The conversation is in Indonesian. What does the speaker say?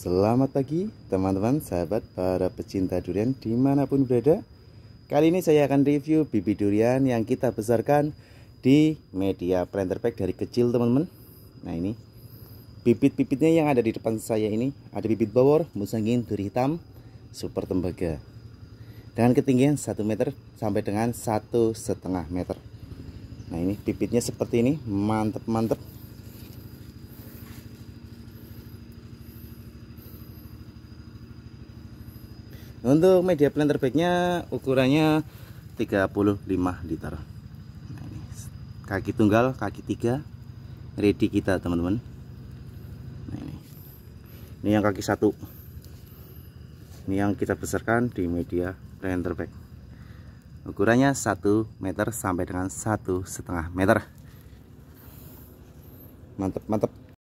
Selamat pagi teman-teman sahabat para pecinta durian dimanapun berada Kali ini saya akan review bibit durian yang kita besarkan di media planter pack dari kecil teman-teman Nah ini bibit-bibitnya yang ada di depan saya ini Ada bibit bawor, musangin, duri hitam, super tembaga Dengan ketinggian 1 meter sampai dengan satu setengah meter Nah ini bibitnya seperti ini mantep-mantep untuk media plan terbaiknya ukurannya 35 liter nah, ini kaki tunggal kaki tiga ready kita teman-teman nah, ini ini yang kaki satu ini yang kita besarkan di media plan terbaik ukurannya 1 meter sampai dengan satu setengah meter mantap mantap